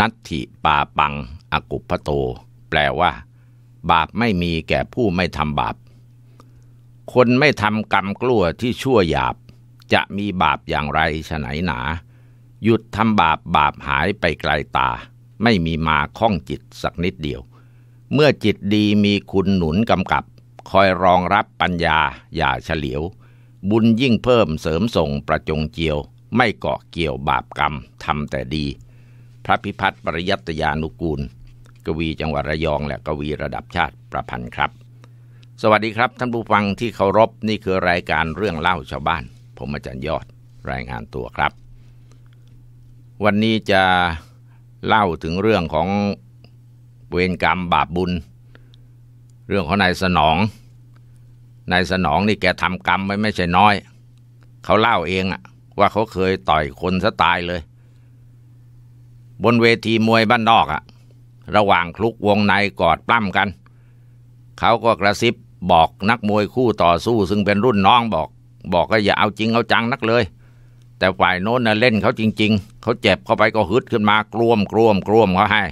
นัตถิปาปังอกุพโต แปลว่า บาปไม่มีแก่ผู้ไม่ทำบาป คนไม่ทำกรรมกลัวที่ชั่วหยาบ จะมีบาปอย่างไรฉไหนหนาหยุดทำบาปบาปหายไปไกลตา ไม่มีมาข้องจิตสักนิดเดียว เมื่อจิตดีมีคุณหนุนกำกับ คอยรองรับปัญญาอย่าเฉลียว บุญยิ่งเพิ่มเสริมส่งประจงเจียว ไม่เกาะเกี่ยวบาปกรรมทำแต่ดีพระพิพัฒน์ปริยัตยานุกูล กวีจังหวัดระยอง และกวีระดับชาติประพันธ์ครับ สวัสดีครับท่านผู้ฟังที่เคารพนี่คือรายการเรื่องเล่าชาวบ้านผมอาจารย์ยอดรายงานตัวครับ วันนี้จะเล่าถึงเรื่องของเวรกรรมบาปบุญ เรื่องของนายสนองนายสนองนี่แกทำกรรมไม่ไม่ใช่น้อย เขาเล่าเองอะว่าเขาเคยต่อยคนซะตายเลยบนเวทีมวยบ้านนอกอะระหว่างคลุกวงในกอดปล้ำกัน เขาก็กระซิบบอกนักมวยคู่ต่อสู้ซึ่งเป็นรุ่นน้องบอก บอกก็อย่าเอาจริงเอาจังนักเลย แต่ฝ่ายโน้นน่ะเล่นเขาจริง ๆ เขาเจ็บเข้าไปก็ฮึดขึ้นมากล้มกล้มกล้มเขาให้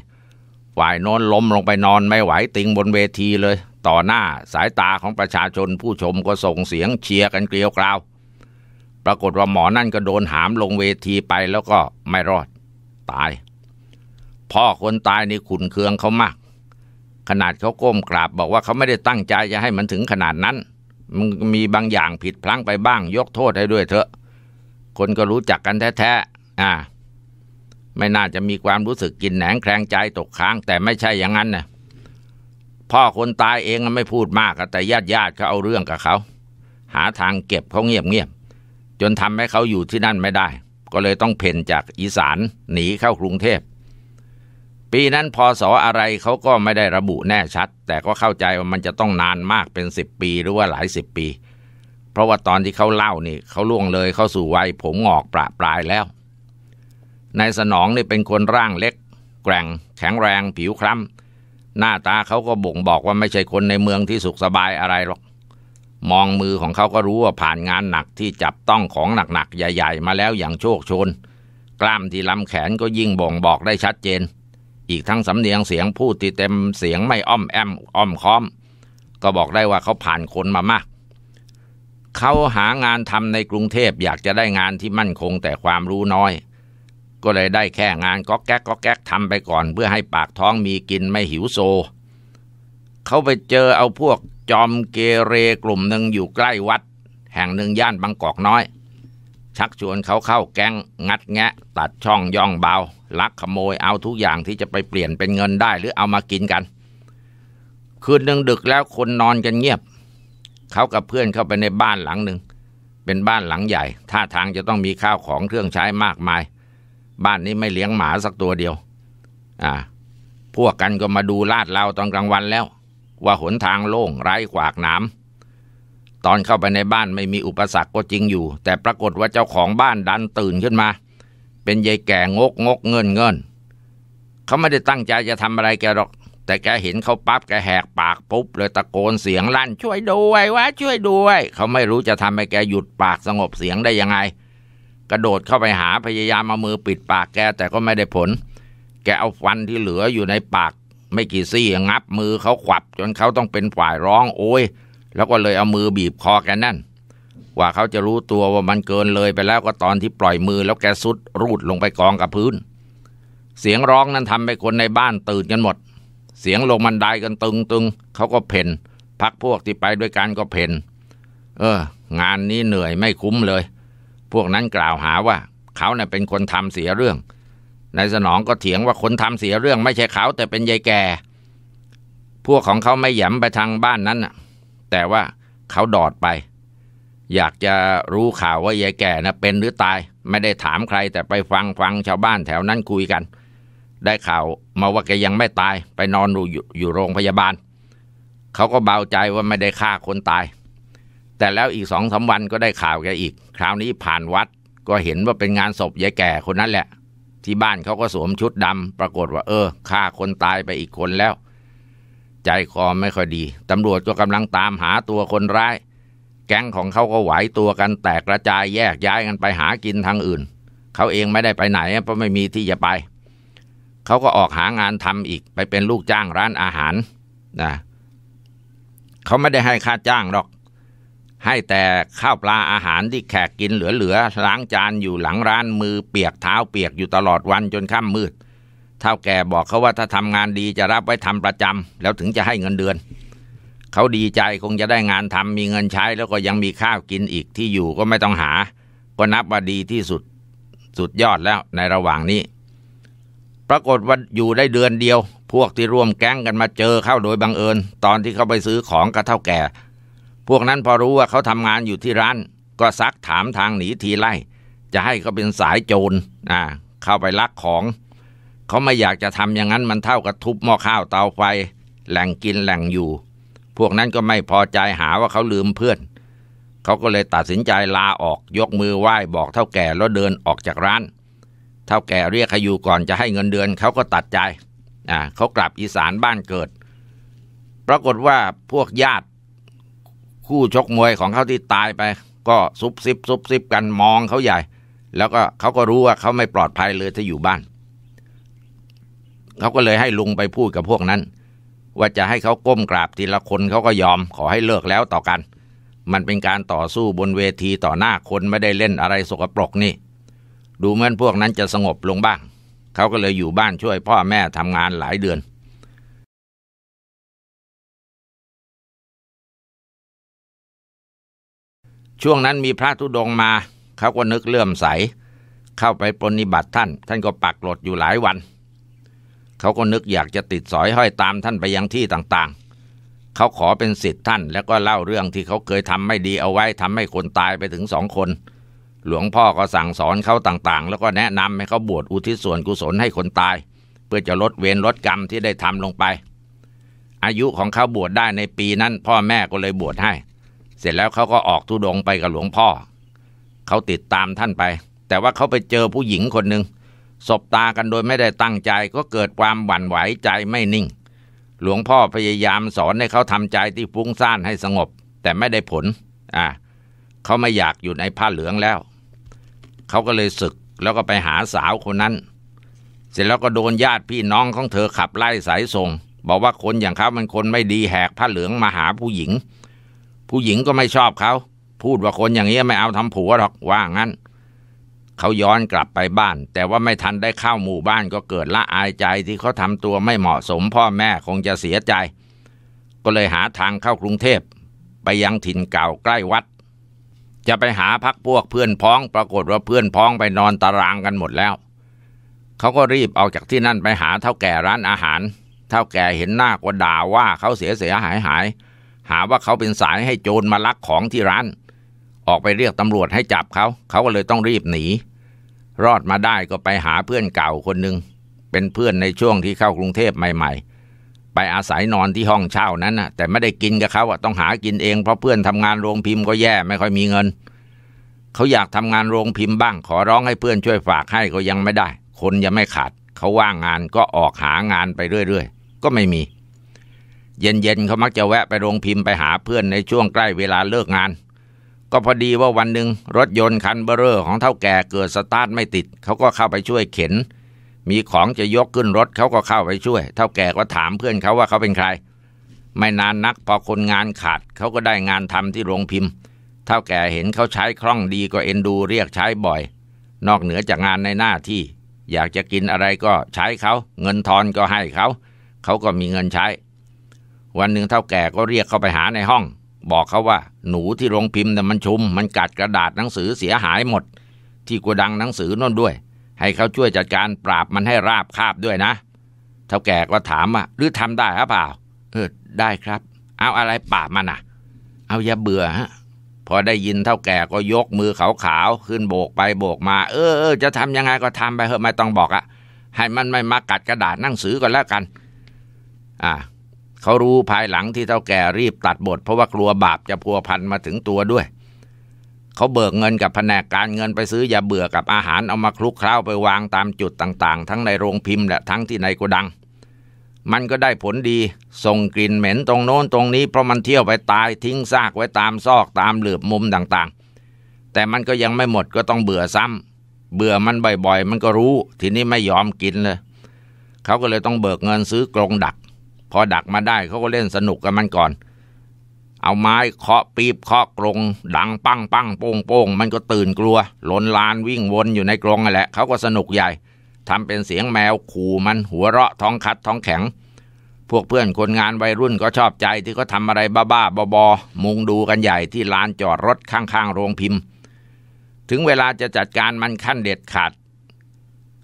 ฝ่ายโน้นล้มลงไปนอนไม่ไหวติงบนเวทีเลย ต่อหน้าสายตาของประชาชนผู้ชมก็ส่งเสียงเชียร์กันเกลียวกราวปรากฏว่าหมอนั่นก็โดนหามลงเวทีไปแล้วก็ไม่รอด ตายพ่อคนตายนี่ขุนเคืองเขามาก ขนาดเขาก้มกราบบอกว่าเขาไม่ได้ตั้งใจ จะให้มันถึงขนาดนั้นมันมีบางอย่างผิดพลั้งไปบ้าง ยกโทษให้ด้วยเถอะคนก็รู้จักกันแท้ๆอ่า ไม่น่าจะมีความรู้สึกกินแหนงแคลงใจตกค้างแต่ไม่ใช่อย่างนั้นนะพ่อคนตายเองไม่พูดมากแต่ญาติญาติเขาเอาเรื่องกับเขา หาทางเก็บเขาเงียบเงียบจนทำให้เขาอยู่ที่นั่นไม่ได้ ก็เลยต้องเพ่นจากอีสานหนีเข้ากรุงเทพปีนั้นพศออะไรเขาก็ไม่ได้ระบุแน่ชัด แต่ก็เข้าใจว่ามันจะต้องนานมากเป็นสิบปีหรือว่าหลายสิบปี เพราะว่าตอนที่เขาเล่านี่เขาล่วงเลยเข้าสู่วัยผมหงอกประปรายแล้วนายสนองนี่เป็นคนร่างเล็ก แกร่ง แข็งแรง ผิวคล้ำหน้าตาเขาก็บ่งบอกว่าไม่ใช่คนในเมืองที่สุขสบายอะไรหรอก มองมือของเขาก็รู้ว่าผ่านงานหนักที่จับต้องของหนักๆใหญ่ ๆ มาแล้วอย่างโชคชน กล้ามที่ลำแขนก็ยิ่งบ่งบอกได้ชัดเจนเอีกทั้งสำเนียงเสียงพูดตีเต็มเสียงไม่อ้อมแอมอ้อมค้อมก็บอกได้ว่าเขาผ่านคนมามาก เขาหางานทำในกรุงเทพอยากจะได้งานที่มั่นคงแต่ความรู้น้อย ก็เลยได้แค่งานก็แก๊กก็แก๊กทำไปก่อน เพื่อให้ปากท้องมีกินไม่หิวโซ เขาไปเจอเอาพวกจอมเกเรกลุ่มหนึ่งอยู่ใกล้วัด แห่งหนึ่งย่านบางกอกน้อย ชักชวนเขาเข้าแก๊งงัดแงะ ตัดช่องย่องเบาลักขโมยเอาทุกอย่างที่จะไปเปลี่ยนเป็นเงินได้หรือเอามากินกัน คืนหนึ่งดึกแล้วคนนอนกันเงียบ เขากับเพื่อนเข้าไปในบ้านหลังหนึ่ง เป็นบ้านหลังใหญ่ท่าทางจะต้องมีข้าวของเครื่องใช้มากมาย บ้านนี้ไม่เลี้ยงหมาสักตัวเดียว อ่าพวกกันก็มาดูลาดเราตอนกลางวันแล้ว ว่าหนทางโล่งไร้ขวากหนาม ตอนเข้าไปในบ้านไม่มีอุปสรรคก็จริงอยู่ แต่ปรากฏว่าเจ้าของบ้านดันตื่นขึ้นมาเป็นยายแก่งกงกเงินเงินเขาไม่ได้ตั้งใจจะทำอะไรแกหรอกแต่แกเห็นเขาปั๊บแกแหกปากปุ๊บ เลยตะโกนเสียงลั่น ช่วยด้วยวะช่วยด้วย เขาไม่รู้จะทำให้แกหยุดปากสงบเสียงได้ยังไง กระโดดเข้าไปหาพยายามเอามือปิดปากแกแต่ก็ไม่ได้ผล แกเอาฟันที่เหลืออยู่ในปาก ไม่กี่ซี่งับ มือเขาขวับ จนเขาต้องเป็นฝ่ายร้องโอ้ย แล้วก็เลยเอามือบีบคอแกนั่นว่าเขาจะรู้ตัวว่ามันเกินเลยไปแล้วก็ตอนที่ปล่อยมือแล้วแกสุดรูดลงไปกองกับพื้น เสียงร้องนั้นทำให้คนในบ้านตื่นกันหมด เสียงลงบันไดกันตึงๆเขาก็เพ่นพักพวกที่ไปด้วยกันก็เพ่นเออ งานนี้เหนื่อยไม่คุ้มเลย พวกนั้นกล่าวหาว่า เขาเน่ยเป็นคนทำเสียเรื่องนายสนองก็เถียงว่าคนทำเสียเรื่อง ไม่ใช่เขาแต่เป็นยายแก่ พวกของเขาไม่หยำไปทางบ้านนั้นแต่ว่าเขาดอดไปอยากจะรู้ข่าวว่ายายแก่นะเป็นหรือตาย ไม่ได้ถามใครแต่ไปฟังฟังชาวบ้านแถวนั้นคุยกัน ได้ข่าวมาว่าแกยังไม่ตายไปนอนอยู่อยู่โรงพยาบาลเขาก็เบาใจว่าไม่ได้ฆ่าคนตาย แต่แล้วอีกสองสาวันก็ได้ข่าวแกอีก คราวนี้ผ่านวัดก็เห็นว่าเป็นงานศพยายแก่คนนั้นแหละ ที่บ้านเขาก็สวมชุดดำปรากฏว่า เออฆ่าคนตายไปอีกคนแล้ว ใจคอไม่ค่อยดีตำรวจก็กำลังตามหาตัวคนร้ายแก๊งของเขาก็ไหวตัวกันแตกกระจายแยกย้ายกันไปหากินทางอื่น เขาเองไม่ได้ไปไหนเพราะไม่มีที่จะไป เขาก็ออกหางานทำอีกไปเป็นลูกจ้างร้านอาหารนะเขาไม่ได้ให้ค่าจ้างหรอก ให้แต่ข้าวปลาอาหารที่แขกกินเหลือๆล้างจานอยู่หลังร้านมือเปียกเท้าเปียกอยู่ตลอดวันจนค่ำมืดเท่าแก่บอกเขาว่าถ้าทำงานดีจะรับไว้ทำประจำแล้วถึงจะให้เงินเดือนเขาดีใจคงจะได้งานทำมีเงินใช้แล้วก็ยังมีข้าวกินอีกที่อยู่ก็ไม่ต้องหา ก็นับว่าดีที่สุดสุดยอดแล้วในระหว่างนี้ ปรากฏว่าอยู่ได้เดือนเดียว พวกที่ร่วมแก๊งกันมาเจอเข้าโดยบังเอิญ ตอนที่เขาไปซื้อของกระเท่าแก่ พวกนั้นพอรู้ว่าเขาทำงานอยู่ที่ร้าน ก็ซักถามทางหนีทีไล่ จะให้เขาเป็นสายโจรอ่าเข้าไปลักของเขาไม่อยากจะทำอย่างนั้นมันเท่ากับทุบหม้อข้าวเตาไฟแหล่งกินแหล่งอยู่พวกนั้นก็ไม่พอใจหาว่าเขาลืมเพื่อน เขาก็เลยตัดสินใจลาออกยกมือไหว้บอกเท่าแก่แล้วเดินออกจากร้าน เท่าแก่เรียกให้อยู่ก่อนจะให้เงินเดือน เขาก็ตัดใจอ่าเขากลับอีสานบ้านเกิดปรากฏว่าพวกญาติคู่ชกมวยของเขาที่ตายไปก็ซุบซิบซุบซิบกันมองเขาใหญ่ แล้วก็เขาก็รู้ว่าเขาไม่ปลอดภัยเลยถ้าอยู่บ้าน เขาก็เลยให้ลุงไปพูดกับพวกนั้นว่าจะให้เขาก้มกราบทีละคนเขาก็ยอมขอให้เลิกแล้วต่อกัน มันเป็นการต่อสู้บนเวทีต่อหน้าคนไม่ได้เล่นอะไรสกปรกนี่ดูเหมือนพวกนั้นจะสงบลงบ้าง เขาก็เลยอยู่บ้านช่วยพ่อแม่ทำงานหลายเดือน ช่วงนั้นมีพระธุดงมาเขาก็นึกเลื่อมใส เข้าไปปรนิบัติท่าน ท่านก็ปักหลดอยู่หลายวันเขาก็นึกอยากจะติดสอยห้อยตามท่านไปยังที่ต่างๆ เขาขอเป็นสิทธิ์ท่านแล้วก็เล่าเรื่องที่เขาเคยทำไม่ดีเอาไว้ทำให้คนตายไปถึงสองคน หลวงพ่อก็สั่งสอนเขาต่างๆ แล้วก็แนะนำให้เขาบวชอุทิศส่วนกุศลให้คนตาย เพื่อจะลดเวรลดกรรมที่ได้ทำลงไป อายุของเขาบวชได้ในปีนั้นพ่อแม่ก็เลยบวชให้ เสร็จแล้วเขาก็ออกทุดงไปกับหลวงพ่อ เขาติดตามท่านไป แต่ว่าเขาไปเจอผู้หญิงคนหนึ่งสบตากันโดยไม่ได้ตั้งใจก็เกิดความหวั่นไหวใจไม่นิ่ง หลวงพ่อพยายามสอนให้เขาทำใจที่ฟุ้งซ่านให้สงบแต่ไม่ได้ผลอ่าเขาไม่อยากอยู่ในผ้าเหลืองแล้ว เขาก็เลยศึกแล้วก็ไปหาสาวคนนั้น เสร็จแล้วก็โดนญาติพี่น้องของเธอขับไล่สายส่งบอกว่าคนอย่างเขามันคนไม่ดีแหกผ้าเหลืองมาหาผู้หญิง ผู้หญิงก็ไม่ชอบเขา พูดว่าคนอย่างนี้ไม่เอาทำผัวหรอกว่างั้นเขาย้อนกลับไปบ้าน แต่ว่าไม่ทันได้เข้าหมู่บ้านก็เกิดละอายใจที่เขาทำตัวไม่เหมาะสมพ่อแม่คงจะเสียใจ ก็เลยหาทางเข้ากรุงเทพไปยังถิ่นเก่าใกล้วัด จะไปหาพักพวกเพื่อนพ้องปรากฏว่าเพื่อนพ้องไปนอนตารางกันหมดแล้ว เขาก็รีบออกจากที่นั่นไปหาเท่าแก่ร้านอาหารเท่าแก่เห็นหน้าก็ด่าว่าเขาเสียเสียหายหาย หาว่าเขาเป็นสายให้โจรมาลักของที่ร้าน ออกไปเรียกตำรวจให้จับเขา เขาก็เลยต้องรีบหนีรอดมาได้ก็ไปหาเพื่อนเก่าคนหนึ่ง เป็นเพื่อนในช่วงที่เข้ากรุงเทพใหม่ ๆ ไปอาศัยนอนที่ห้องเช่านั้นนะแต่ไม่ได้กินกับเขาต้องหากินเอง เพราะเพื่อนทำงานโรงพิมพ์ก็แย่ไม่ค่อยมีเงินเขาอยากทำงานโรงพิมพ์บ้าง ขอร้องให้เพื่อนช่วยฝากให้ก็ยังไม่ได้ คนยังไม่ขาดเขาว่างงานก็ออกหางานไปเรื่อยๆก็ไม่มี เย็นๆเขามักจะแวะไปโรงพิมพ์ไปหาเพื่อนในช่วงใกล้เวลาเลิกงานก็พอดีว่าวันหนึ่งรถยนต์คันเบอร์เรอของเท่าแก่เกิดสตาร์ทไม่ติดเขาก็เข้าไปช่วยเข็น มีของจะยกขึ้นรถเขาก็เข้าไปช่วยเท่าแก่ก็ถามเพื่อนเขาว่าเขาเป็นใคร ไม่นานนักพอคนงานขาดเขาก็ได้งานทำที่โรงพิมพ์เท่าแก่เห็นเขาใช้คล่องดีก็เอ็นดูเรียกใช้บ่อย นอกเหนือจากงานในหน้าที่ อยากจะกินอะไรก็ใช้เขา เงินทอนก็ให้เขาเขาก็มีเงินใช้ วันหนึ่งเท่าแก่ก็เรียกเข้าไปหาในห้องบอกเขาว่าหนูที่โรงพิมพ์น่ะมันชุม มันกัดกระดาษหนังสือเสียหายหมด ที่กดังหนังสือนั่นด้วย ให้เขาช่วยจัดการปราบมันให้ราบคาบด้วยนะ เท่าแก่ก็ถามว่าหรือทำได้หรือเปล่า เออได้ครับ เอาอะไรปราบมันอ่ะ เอายาเบื่อฮะพอได้ยินเท่าแก่ก็ยกมือขาวๆขึ้นโบกไปโบกมาเออเออจะทำยังไงก็ทำไปเถอะไม่ต้องบอกอะให้มันไม่มากัดกระดาษหนังสือก็แล้วกัน อ่าเขารู้ภายหลังที่เท่าแก่รีบตัดบทเพราะว่ากลัวบาปจะพัวพันมาถึงตัวด้วย เขาเบิกเงินกับแผนกการเงินไปซื้อยาเบื่อกับอาหารเอามาคลุกคล้าไปวางตามจุดต่างๆ ทั้งในโรงพิมพ์และทั้งที่ในโกดัง มันก็ได้ผลดีส่งกลิ่นเหม็นตรงโน้นตรงนี้เพราะมันเที่ยวไปตายทิ้งซากไว้ตามซอกตามเหลือบมุมต่างๆ แต่มันก็ยังไม่หมดก็ต้องเบื่อซ้ำ เบื่อมันบ่อยๆ มันก็รู้ทีนี้ไม่ยอมกินเลยเขาก็เลยต้องเบิกเงินซื้อกรงดักพอดักมาได้เขาก็เล่นสนุกกับมันก่อน เอาไม้เคาะปีบเคาะกรงดังปังปังโป้งโป้งมันก็ตื่นกลัวหลนลานวิ่งวนอยู่ในกรงนั่นแหละเขาก็สนุกใหญ่ทำเป็นเสียงแมวขู่มันหัวเราะท้องคัดท้องแข็ง พวกเพื่อนคนงานวัยรุ่นก็ชอบใจที่เขาทำอะไรบ้าๆบอๆมุงดูกันใหญ่ที่ลานจอดรถข้างๆโรงพิมพ์ ถึงเวลาจะจัดการมันขั้นเด็ดขาด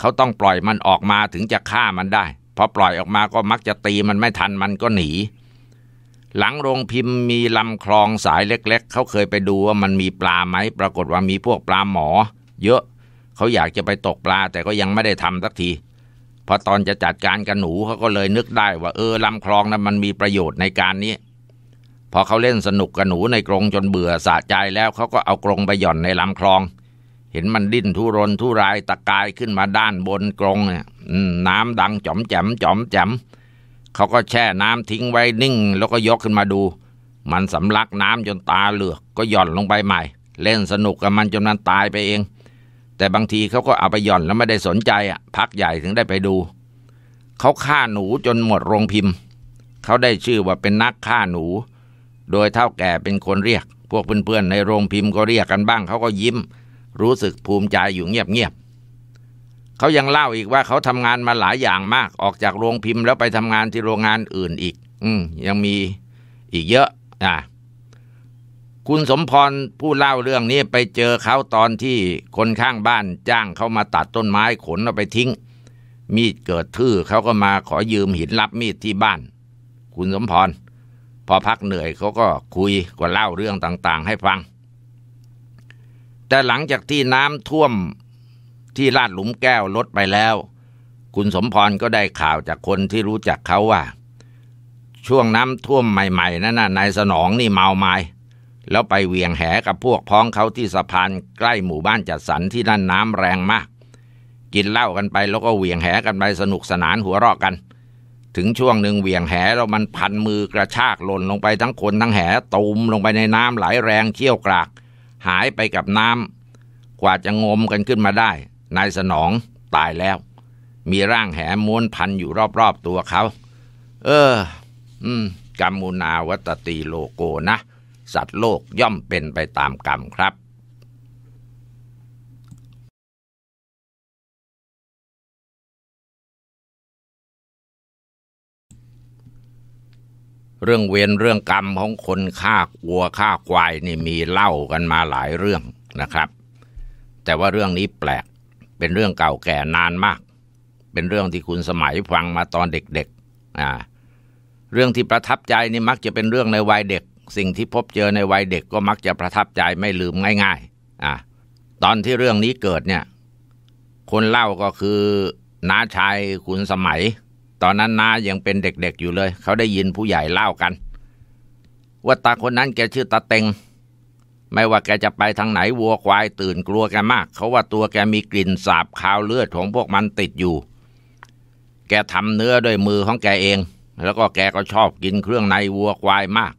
เขาต้องปล่อยมันออกมาถึงจะฆ่ามันได้พอปล่อยออกมาก็มักจะตีมันไม่ทันมันก็หนี หลังโรงพิมพ์มีลำคลองสายเล็กๆ เขาเคยไปดูว่ามันมีปลาไหม ปรากฏว่ามีพวกปลาหมอ เยอะเขาอยากจะไปตกปลาแต่ก็ยังไม่ได้ทำสักที พอตอนจะจัดการกับหนูเขาก็เลยนึกได้ว่า เออลำคลองนะั้นมันมีประโยชน์ในการนี้พอเขาเล่นสนุกกับหนูในกรงจนเบื่อสะใจแล้วเขาก็เอากรงไปหย่อนในลำคลองเห็นมันดิ้นทุรนทุรายตะกายขึ้นมาด้านบนกรงเนี่ยน้ำดังจอมแจมจอมแจมเขาก็แช่น้ำทิ้งไว้นิ่ง แล้วก็ยกขึ้นมาดู มันสำลักน้ำจนตาเหลือกก็หย่อนลงไปใหม่เล่นสนุกกับมันจนมันตายไปเอง แต่บางทีเขาก็เอาไปหย่อนแล้วไม่ได้สนใจอ่ะพักใหญ่ถึงได้ไปดู เขาฆ่าหนูจนหมดโรงพิมพ์ เขาได้ชื่อว่าเป็นนักฆ่าหนู โดยเท่าแก่เป็นคนเรียก พวกเพื่อนๆในโรงพิมพ์ก็เรียกกันบ้างเขาก็ยิ้มรู้สึกภูมิใจอยู่เงียบๆ เขายังเล่าอีกว่าเขาทำงานมาหลายอย่างมากออกจากโรงพิมพ์ แล้วไปทำงานที่โรงงานอื่นอีก อืยังมีอีกเยอะนะคุณสมพรผู้เล่าเรื่องนี้ ไปเจอเขาตอนที่คนข้างบ้านจ้างเขามาตัดต้นไม้ขนเอาไปทิ้งมีดเกิดทื่อเขาก็มาขอยืมหินรับมีดที่บ้าน คุณสมพรพอพักเหนื่อยเขาก็คุยก็เล่าเรื่องต่าง ๆ ให้ฟังแต่หลังจากที่น้ำท่วมที่ลาดหลุมแก้วลดไปแล้ว คุณสมพรก็ได้ข่าวจากคนที่รู้จักเขาว่า ช่วงน้ำท่วมใหม่ ๆ นั่นน่ะนายสนองนี่เมาไม้แล้วไปเหวี่ยงแหกับพวกพ้องเขาที่สะพานใกล้หมู่บ้านจัดสรรที่นั่นน้ำแรงมาก กินเหล้ากันไปแล้วก็เหวี่ยงแหกันไปสนุกสนานหัวเราะกัน ถึงช่วงหนึ่งเหวี่ยงแหแล้วมันพันมือกระชากหล่นลงไปทั้งคนทั้งแหตูมลงไปในน้ำไหลแรงเชี่ยวกรากหายไปกับน้ำกว่าจะงมกันขึ้นมาได้ นายสนองตายแล้ว มีร่างแหม้วนพันอยู่รอบๆตัวเขา เออ อืม กรรมุนาวัตตีโลโกนะ สัตว์โลกย่อมเป็นไปตามกรรมครับเรื่องเวรเรื่องกรรมของคนฆ่าวัวฆ่าควายนี่มีเล่ากันมาหลายเรื่องนะครับ แต่ว่าเรื่องนี้แปลกเป็นเรื่องเก่าแก่นานมาก เป็นเรื่องที่คุณสมัยฟังมาตอนเด็กๆอ่าเรื่องที่ประทับใจนี่มักจะเป็นเรื่องในวัยเด็ก สิ่งที่พบเจอในวัยเด็กก็มักจะประทับใจไม่ลืมง่าย ๆอ่าตอนที่เรื่องนี้เกิดเนี่ย คนเล่าก็คือน้าชายคุณสมัยตอนนั้นนายังเป็นเด็กๆอยู่เลย เขาได้ยินผู้ใหญ่เล่ากันว่าตาคนนั้นแกชื่อตาเต็ง ไม่ว่าแกจะไปทางไหนวัวควายตื่นกลัวแกมาก เขาว่าตัวแกมีกลิ่นสาบคาวเลือดของพวกมันติดอยู่ แกทำเนื้อด้วยมือของแกเอง แล้วก็แกก็ชอบกินเครื่องในวัวควายมาก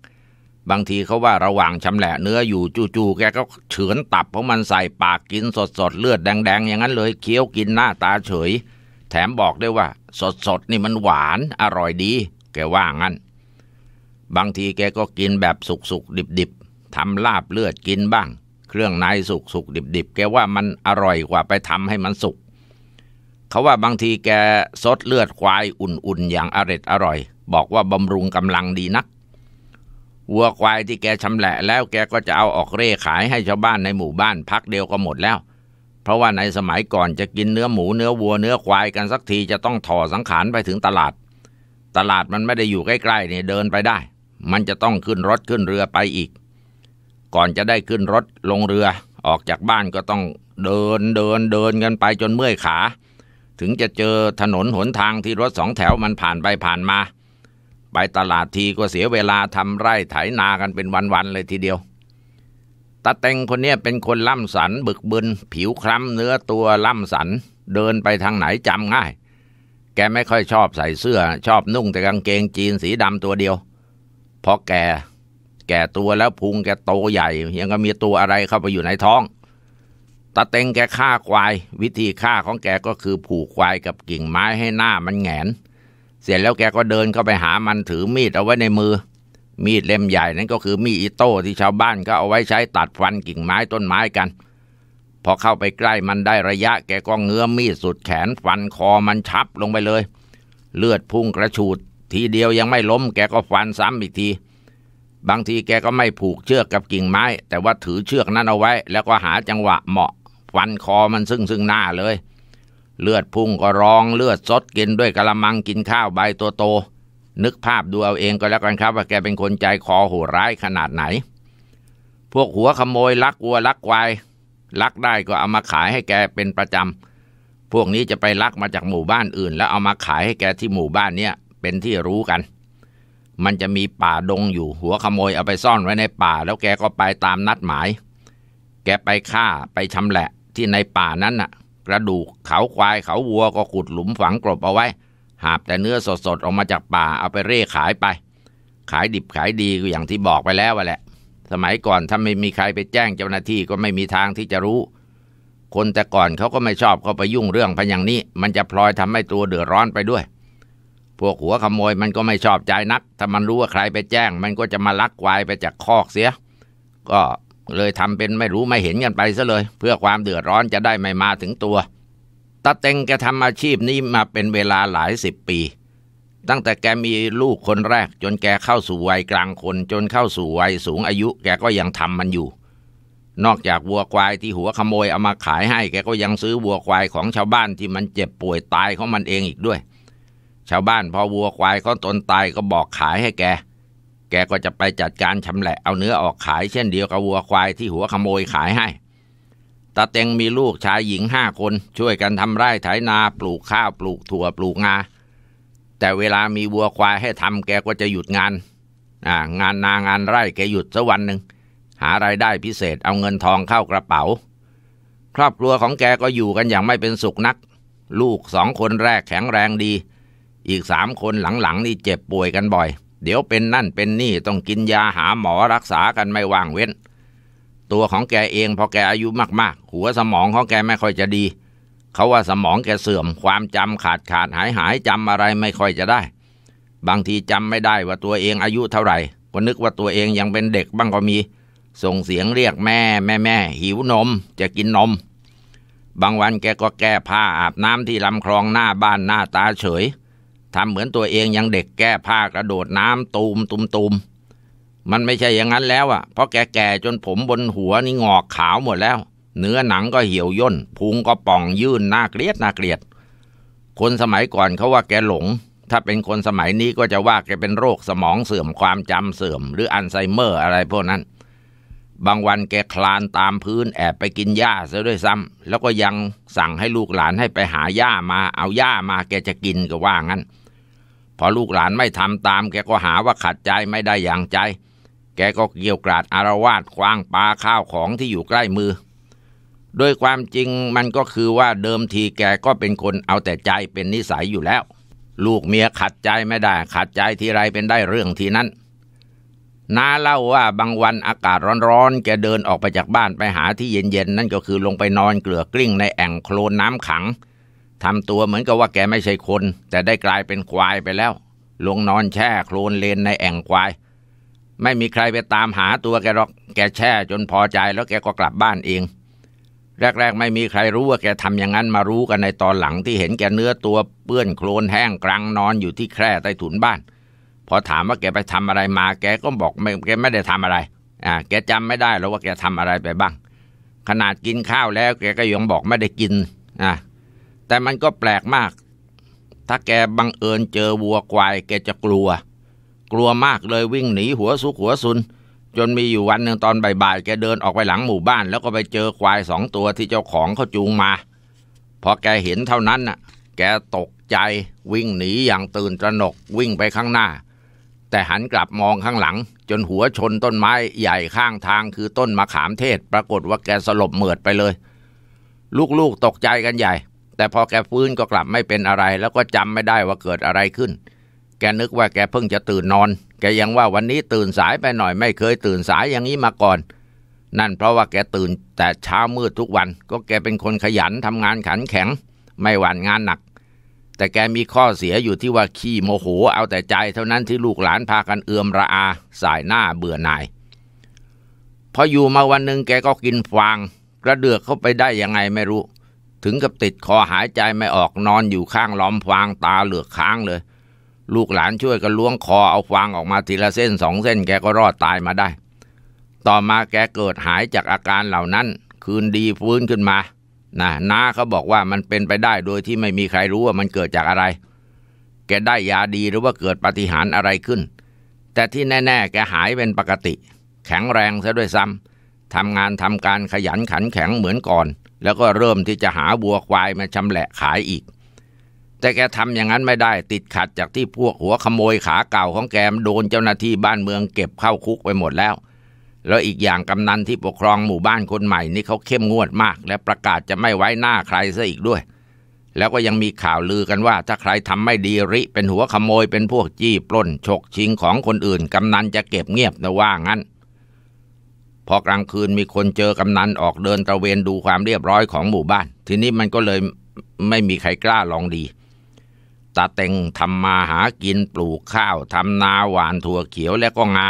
บางทีเขาว่าระหว่างชำแหละเนื้ออยู่จู่ๆแกก็เฉือนตับของมันใส่ปากกินสดๆเลือดแดง ๆ อย่างนั้นเลยเคี้ยวกินหน้าตาเฉยถมบอกด้วยว่าสดสดนี่มันหวานอร่อยดี แกว่างั้น บางทีแกก็กินแบบสุกสุกดิบดิบทำลาบเลือดกินบ้าง เครื่องในสุกสุกดิบดิบแกว่ามันอร่อยกว่าไปทำให้มันสุกเขาว่าบางทีแกซดเลือดควายอุ่นๆอย่างอร็ดอร่อย บอกว่าบำรุงกำลังดีนักวัวควายที่แกชำแหละแล้วแกก็จะเอาออกเร่ขายให้ชาวบ้านในหมู่บ้านพักเดียวก็หมดแล้วเพราะว่าในสมัยก่อนจะกินเนื้อหมูเนื้อวัวเนื้อควายกันสักทีจะต้องถอสังขารไปถึงตลาด ตลาดมันไม่ได้อยู่ใกล้ๆนี่เดินไปได้ มันจะต้องขึ้นรถขึ้นเรือไปอีก ก่อนจะได้ขึ้นรถลงเรือ ออกจากบ้านก็ต้องเดินเดินเดินกันไปจนเมื่อยขา ถึงจะเจอถนนหนทางที่รถสองแถวมันผ่านไปผ่านมาไปตลาดทีก็เสียเวลาทำไร่ไถนากันเป็นวันๆเลยทีเดียวตาเต็งคนนี้เป็นคนล่ำสัน บึกบึน ผิวคล้ำ เนื้อตัวล่ำสันเดินไปทางไหนจำง่าย แกไม่ค่อยชอบใส่เสื้อ ชอบนุ่งแต่กางเกงจีนสีดำตัวเดียว เพราะแก แกตัวแล้วพุงแกโตใหญ่ ยังก็มีตัวอะไรเข้าไปอยู่ในท้องตาเต็งแกฆ่าควาย วิธีฆ่าของแกก็คือผูกควายกับกิ่งไม้ให้หน้ามันแงน เสร็จแล้วแกก็เดินเข้าไปหามันถือมีดเอาไว้ในมือมีดเล่มใหญ่นั้นก็คือมีดอิโต้ที่ชาวบ้านก็เอาไว้ใช้ตัดฟันกิ่งไม้ต้นไม้กันพอเข้าไปใกล้มันได้ระยะ แกก็เงื้อมีดสุดแขน ฟันคอมันชับลงไปเลย เลือดพุ่งกระฉูด ทีเดียวยังไม่ล้มแกก็ฟันซ้ำอีกที บางทีแกก็ไม่ผูกเชือกกับกิ่งไม้ แต่ว่าถือเชือกนั้นเอาไว้ แล้วก็หาจังหวะเหมาะ ฟันคอมันซึ่งซึ่งหน้าเลย เลือดพุ่งก็ร้องเลือดซดกินด้วยกะละมังกินข้าวใบตัวโตตนึกภาพดูเอาเองก็แล้วกันครับว่าแกเป็นคนใจคอโหดร้ายขนาดไหน พวกหัวขโมยลักวัวลักควายลักได้ก็เอามาขายให้แกเป็นประจำ พวกนี้จะไปลักมาจากหมู่บ้านอื่น แล้วเอามาขายให้แกที่หมู่บ้านเนี้ยเป็นที่รู้กัน มันจะมีป่าดงอยู่หัวขโมยเอาไปซ่อนไว้ในป่า แล้วแกก็ไปตามนัดหมาย แกไปฆ่าไปชำแหละที่ในป่านั้นน่ะกระดูกเขาควายเขาวัวก็ขุดหลุมฝังกลบเอาไว้หาบแต่เนื้อสดๆออกมาจากป่าเอาไปเร่ขายไป ขายดิบขายดีก็อย่างที่บอกไปแล้ววแหละ สมัยก่อน ถ้าไม่มีใครไปแจ้งเจ้าหน้าที่ก็ไม่มีทางที่จะรู้ คนแต่ก่อนเขาก็ไม่ชอบเข้าไปยุ่งเรื่องพันอย่างนี้ มันจะพลอยทำให้ตัวเดือดร้อนไปด้วยพวกหัวขโมยมันก็ไม่ชอบใจนัก ถ้ามันรู้ว่าใครไปแจ้ง มันก็จะมาลักควายไปจากคอกเสีย ก็เลยทำเป็นไม่รู้ไม่เห็นกันไปซะเลย เพื่อความเดือดร้อนจะได้ไม่มาถึงตัวตาเต็งแกทำอาชีพนี้มาเป็นเวลาหลายสิบปี ตั้งแต่แกมีลูกคนแรก จนแกเข้าสู่วัยกลางคนจนเข้าสู่วัยสูงอายุ แกก็ยังทำมันอยู่ นอกจากวัวควายที่หัวขโมยเอามาขายให้ แกก็ยังซื้อวัวควายของชาวบ้านที่มันเจ็บป่วยตายของมันเองอีกด้วย ชาวบ้านพอวัวควายเขาตนตายก็บอกขายให้แก แกก็จะไปจัดการชำแหละเอาเนื้อออกขายเช่นเดียวกับวัวควายที่หัวขโมยขายให้ตาเต็งมีลูกชายหญิงห้าคน ช่วยกันทำไร่ไถนาปลูกข้าวปลูกถั่วปลูกงาแต่เวลามีวัวควายให้ทำแกก็จะหยุดงานงานนางานไร่แกหยุดสักวันหนึ่งหารายได้พิเศษเอาเงินทองเข้ากระเป๋า ครอบครัวของแกก็อยู่กันอย่างไม่เป็นสุขนักลูกสองคนแรกแข็งแรงดี อีกสามคนหลังๆนี่เจ็บป่วยกันบ่อย เดี๋ยวเป็นนั่นเป็นนี่ต้องกินยาหาหมอรักษากันไม่ว่างเว้นตัวของแกเองพอแกอายุมากๆ หัวสมองของแกไม่ค่อยจะดี เขาว่าสมองแกเสื่อม ความจำขาดขาดหายหายจำอะไรไม่ค่อยจะได้ บางทีจำไม่ได้ว่าตัวเองอายุเท่าไหร่ก็นึกว่าตัวเองยังเป็นเด็กบ้างก็มี ส่งเสียงเรียกแม่แม่แม่หิวนมจะกินนม บางวันแกก็แก้ผ้าอาบน้ำที่ลำคลองหน้าบ้านหน้าตาเฉยทำเหมือนตัวเองยังเด็กแก้ผ้ากระโดดน้ำตูม ตุมตุมตมมันไม่ใช่อย่างนั้นแล้วอ่ะเพราะแกแ่จนผมบนหัวนี่งอกขาวหมดแล้ว เนื้อหนังก็เหี่ยวย่นพุงก็ป่องยื่นน่าเกลียดน่าเกลียด คนสมัยก่อนเขาว่าแกหลง ถ้าเป็นคนสมัยนี้ก็จะว่าแกเป็นโรคสมองเสื่อมความจำเสื่อม หรืออัลไซเมอร์อะไรพวกนั้น บางวันแกคลานตามพื้นแอบไปกินหญ้าซะด้วยซ้ำแล้วก็ยังสั่งให้ลูกหลานให้ไปหาหญ้ามาเอาหญ้ามาแกจะกินก็ว่างั้น พอลูกหลานไม่ทำตาม แกก็หาว่าขัดใจไม่ได้อย่างใจแกก็เกี่ยวกราดอารวาสคว้างปลาข้าวของที่อยู่ใกล้มือ โดยความจริงมันก็คือว่าเดิมทีแกก็เป็นคนเอาแต่ใจเป็นนิสัยอยู่แล้ว ลูกเมียขัดใจไม่ได้ขัดใจทีไรเป็นได้เรื่องทีนั้นน้าเล่าว่าบางวันอากาศร้อนๆ แกเดินออกไปจากบ้านไปหาที่เย็นๆนั่นก็คือลงไปนอนเกลือกลิ้ง ในแอ่งโคลนน้ำขังทำตัวเหมือนกับว่าแกไม่ใช่คน แต่ได้กลายเป็นควายไปแล้ว ลงนอนแช่โคลนเลนในแอ่งควายไม่มีใครไปตามหาตัวแกหรอก แกแช่ จนพอใจแล้วแกก็กลับบ้านเอง แรก ๆ ไม่มีใครรู้ว่าแกทำอย่างนั้นมารู้กันในตอนหลังที่เห็นแกเนื้อตัวเปื้อนโคลนแห้งกรังนอนอยู่ที่แคร่ใต้ถุนบ้าน พอถามว่าแกไปทำอะไรมา แกก็บอกไม่แกไม่ได้ทำอะไรอ่าแกจำไม่ได้แล้วว่าแกทำอะไรไปบ้าง ขนาดกินข้าวแล้ว แกก็ยังบอกไม่ได้กินอ่าแต่มันก็แปลกมาก ถ้าแกบังเอิญเจอวัวควายแกจะกลัวกลัวมากเลยวิ่งหนีหัวสุกหัวซุน จนมีอยู่วันหนึ่งตอนบ่ายๆแกเดินออกไปหลังหมู่บ้าน แล้วก็ไปเจอควายสองตัวที่เจ้าของเขาจูงมาพอแกเห็นเท่านั้นน่ะแกตกใจวิ่งหนีอย่างตื่นตระหนกวิ่งไปข้างหน้า แต่หันกลับมองข้างหลัง จนหัวชนต้นไม้ใหญ่ข้างทางคือต้นมะขามเทศ ปรากฏว่าแกสลบเหมือดไปเลย ลูกๆตกใจกันใหญ่ แต่พอแกฟื้นก็กลับไม่เป็นอะไร แล้วก็จำไม่ได้ว่าเกิดอะไรขึ้นแกนึกว่าแกเพิ่งจะตื่นนอน แกยังว่าวันนี้ตื่นสายไปหน่อยไม่เคยตื่นสายอย่างนี้มาก่อน นั่นเพราะว่าแกตื่นแต่เช้ามืดทุกวัน ก็แกเป็นคนขยันทำงานขันแข็ง ไม่หวั่นงานหนัก แต่แกมีข้อเสียอยู่ที่ว่าขี้โมโหเอาแต่ใจ เท่านั้นที่ลูกหลานพากันเอือมระอา สายหน้าเบื่อหน่าย พออยู่มาวันหนึ่งแกก็กินฟางกระเดือกเข้าไปได้ยังไงไม่รู้ ถึงกับติดคอหายใจไม่ออกนอนอยู่ข้างล้อมฟางตาเหลือกค้างเลยลูกหลานช่วยกันล้วงคอเอาฟางออกมาทีละเส้นสองเส้น แกก็รอดตายมาได้ ต่อมาแกเกิดหายจากอาการเหล่านั้น คืนดีฟื้นขึ้นมานะน้าเขาบอกว่ามันเป็นไปได้โดยที่ไม่มีใครรู้ว่ามันเกิดจากอะไร แกได้ยาดีหรือว่าเกิดปฏิหารอะไรขึ้น แต่ที่แน่ ๆ แกหายเป็นปกติแข็งแรงซะด้วยซ้ำทำงานทำการขยันขันแข็งเหมือนก่อน แล้วก็เริ่มที่จะหาบัวควายมาชำแหละขายอีกแต่แกทำอย่างนั้นไม่ได้ติดขัดจากที่พวกหัวขโมยขาเก่าของแกมโดนเจ้าหน้าที่บ้านเมือง เก็บเข้าคุกไปหมดแล้ว แล้วอีกอย่างกำนันที่ปกครองหมู่บ้านคนใหม่นี่เขาเข้มงวดมาก และประกาศจะไม่ไว้หน้าใครซะอีกด้วย แล้วก็ยังมีข่าวลือกันว่าถ้าใครทำไม่ดีริ เป็นหัวขโมยเป็นพวกจี้ปล้นฉกชิงของคนอื่นกำนันจะเก็บเงียบนะว่างั้นพอกลางคืนมีคนเจอกำนันออกเดินตระเวนดูความเรียบร้อยของหมู่บ้าน ทีนี้มันก็เลยไม่มีใครกล้าลองดีตาเต็งทำมาหากินปลูกข้าว ทำนาหวานถั่วเขียวและก็งา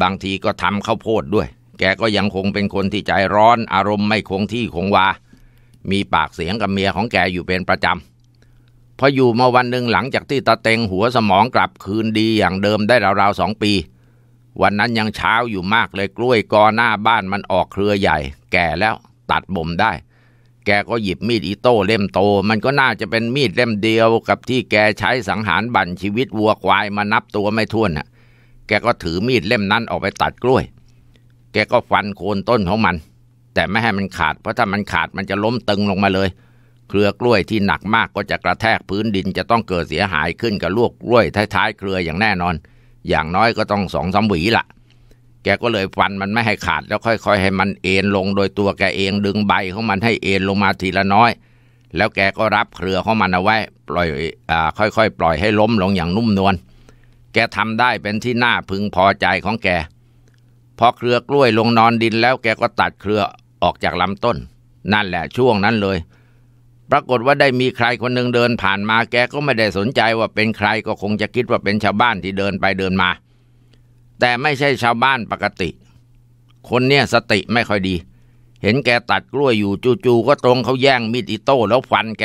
บางทีก็ทำข้าวโพดด้วย แกก็ยังคงเป็นคนที่ใจร้อนอารมณ์ไม่คงที่คงวา มีปากเสียงกับเมียของแกอยู่เป็นประจำพออยู่มาวันหนึ่งหลังจากที่ตาเต็งหัวสมองกลับคืนดีอย่างเดิมได้ราวๆสองปี วันนั้นยังเช้าอยู่มากเลยกล้วยกอหน้าบ้านมันออกเครือใหญ่ แก่แล้วตัดบ่มได้แกก็หยิบมีดอิโต้เล่มโต มันก็น่าจะเป็นมีดเล่มเดียว กับที่แกใช้สังหารบั่นชีวิตวัวควายมานับตัวไม่ถ้วนน่ะแกก็ถือมีดเล่มนั้นออกไปตัดกล้วย แกก็ฟันโคนต้นของมัน แต่ไม่ให้มันขาดเพราะถ้ามันขาดมันจะล้มตึงลงมาเลย เครือกล้วยที่หนักมากก็จะกระแทกพื้นดินจะต้องเกิดเสียหายขึ้นกับลูกกล้วยท้ายๆเครืออย่างแน่นอน อย่างน้อยก็ต้องสองสามหวีละ่ะแกก็เลยฟันมันไม่ให้ขาดแล้วค่อย ๆ ให้มันเอ็นลงโดยตัวแกเองดึงใบของมันให้เอ็นลงมาทีละน้อย แล้วแกก็รับเครือของมันเอาไว้ ปล่อยอค่อยๆปล่อยให้ล้มลงอย่างนุ่มนวลแกทำได้เป็นที่น่าพึงพอใจของแกพอเครือกล้วยลงนอนดินแล้วแกก็ตัดเครือออกจากลำต้น นั่นแหละช่วงนั้นเลย ปรากฏว่าได้มีใครคนหนึ่งเดินผ่านมา แกก็ไม่ได้สนใจว่าเป็นใครก็คงจะคิดว่าเป็นชาวบ้านที่เดินไปเดินมาแต่ไม่ใช่ชาวบ้านปกติ คนเนี่ยสติไม่ค่อยดี เห็นแกตัดกล้วยอยู่จู่ๆก็ตรงเขาแย่งมีดอิโต้แล้วฟันแก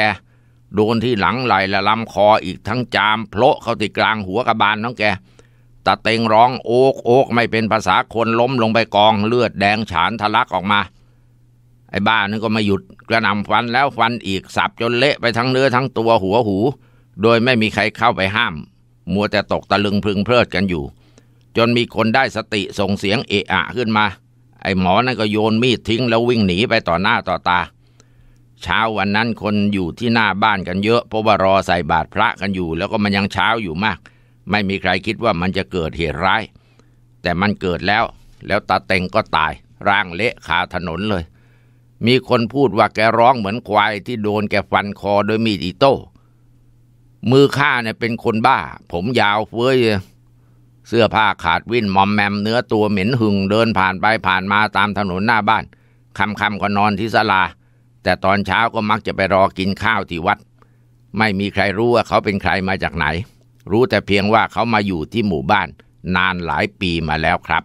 โดนที่หลังไหลและลำคออีกทั้งจามโผล่เข้าตี่กลางหัวกระบาลน้องแก ตะเตงร้องโอกโอกไม่เป็นภาษาคนล้มลงไปกองเลือดแดงฉานทะลักออกมา ไอ้บ้านั่นก็ไม่หยุดกระหน่ำฟันแล้วฟันอีกสับจนเละไปทั้งเนื้อทั้งตัวหัวหู โดยไม่มีใครเข้าไปห้าม มัวแต่ตกตะลึงพึงเพลิดกันอยู่จนมีคนได้สติส่งเสียงเอะอะขึ้นมา ไอ้หมอนั่นก็โยนมีดทิ้งแล้ววิ่งหนีไปต่อหน้าต่อตา เช้าวันนั้นคนอยู่ที่หน้าบ้านกันเยอะเพราะว่ารอใส่บาตรพระกันอยู่ แล้วก็มันยังเช้าอยู่มาก ไม่มีใครคิดว่ามันจะเกิดเหตุร้าย แต่มันเกิดแล้วแล้วตาเต็งก็ตายร่างเละขาถนนเลย มีคนพูดว่าแกร้องเหมือนควายที่โดนแกฟันคอโดยมีดอิโต้มือข้าเนี่ยเป็นคนบ้า ผมยาวเฟ้ยเสื้อผ้าขาดวิ่นมอมแมมเนื้อตัวเหม็นหึงเดินผ่านไปผ่านมาตามถนนหน้าบ้านคำๆก็นอนที่ศาลา แต่ตอนเช้าก็มักจะไปรอกินข้าวที่วัด ไม่มีใครรู้ว่าเขาเป็นใครมาจากไหน รู้แต่เพียงว่าเขามาอยู่ที่หมู่บ้านนานหลายปีมาแล้วครับ